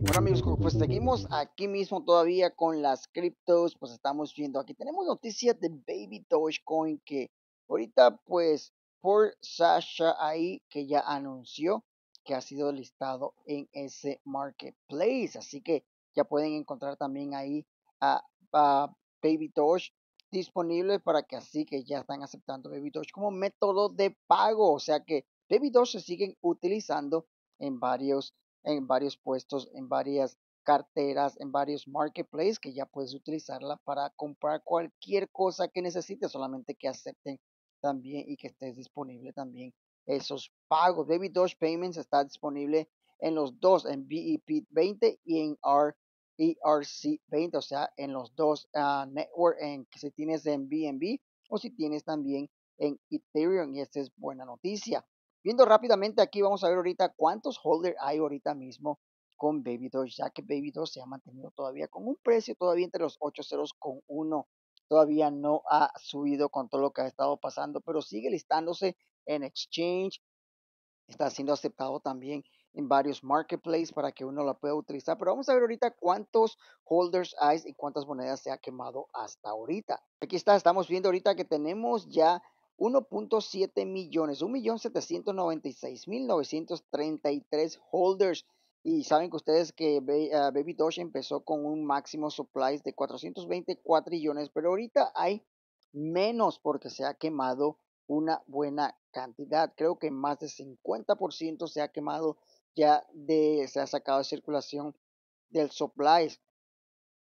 Bueno amigos, pues seguimos aquí mismo todavía con las criptos, pues estamos viendo aquí, tenemos noticias de Baby Dogecoin que ahorita pues por Sasha ahí que ya anunció que ha sido listado en ese marketplace, así que ya pueden encontrar también ahí a, Baby Doge Disponible para que así que ya están aceptando Doge como método de pago. O sea que Doge se siguen utilizando en varios, en varios puestos, en varias carteras, en varios marketplaces que ya puedes utilizarla para comprar cualquier cosa que necesites, solamente que acepten también y que estés disponible también esos pagos. Doge Payments está disponible en los dos, en BEP 20 y en R ERC20, o sea, en los dos ah, network, en, que si tienes en BNB o si tienes también en Ethereum y esta es buena noticia. Viendo rápidamente aquí, vamos a ver ahorita cuántos holders hay ahorita mismo con Baby Doge, ya que Baby Doge se ha mantenido todavía con un precio todavía entre los 8 ceros con 1. Todavía no ha subido con todo lo que ha estado pasando, pero sigue listándose en exchange, está siendo aceptado también en varios marketplaces para que uno la pueda utilizar. Pero vamos a ver ahorita cuántos holders hay y cuántas monedas se ha quemado hasta ahorita. Aquí está, estamos viendo ahorita que tenemos ya 1.7 millones, 1.796.933 holders. Y saben que ustedes que ah, Baby Doge empezó con un máximo supply de 424 millones. pero ahorita hay menos porque se ha quemado una buena cantidad. Creo que más de 50% se ha quemado ya de, se ha sacado de circulación del supply.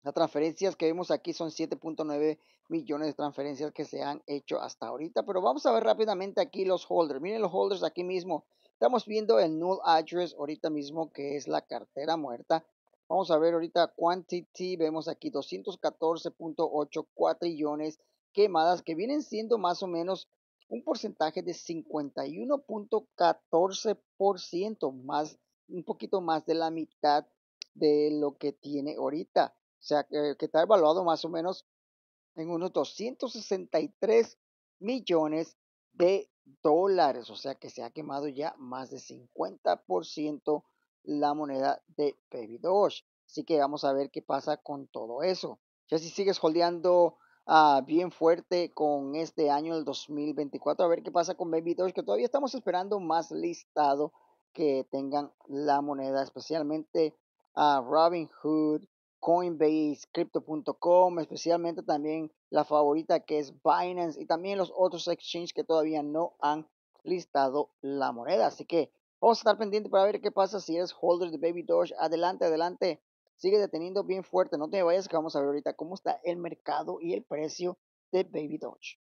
Las transferencias que vemos aquí son 7.9 millones de transferencias que se han hecho hasta ahorita. Pero vamos a ver rápidamente aquí los holders. Miren los holders aquí mismo. Estamos viendo el null address ahorita mismo que es la cartera muerta. Vamos a ver ahorita quantity. Vemos aquí 214.84 cuatrillones quemadas que vienen siendo más o menos un porcentaje de 51.14% más, un poquito más de la mitad de lo que tiene ahorita. O sea, eh, que, está evaluado más o menos en unos 263 millones de dólares. O sea, que se ha quemado ya más de 50% la moneda de Baby Doge. Así que vamos a ver qué pasa con todo eso. Ya si sigues holdeando Ah, bien fuerte con este año, el 2024. A ver qué pasa con Baby Doge, que todavía estamos esperando más listado que tengan la moneda, especialmente a Robinhood, Coinbase, Crypto.com, especialmente también la favorita que es Binance y también los otros exchanges que todavía no han listado la moneda. Así que vamos a estar pendiente para ver qué pasa si eres holder de Baby Doge. Adelante, adelante sigue deteniendo bien fuerte. No te vayas, que vamos a ver ahorita cómo está el mercado y el precio de Baby Dodge.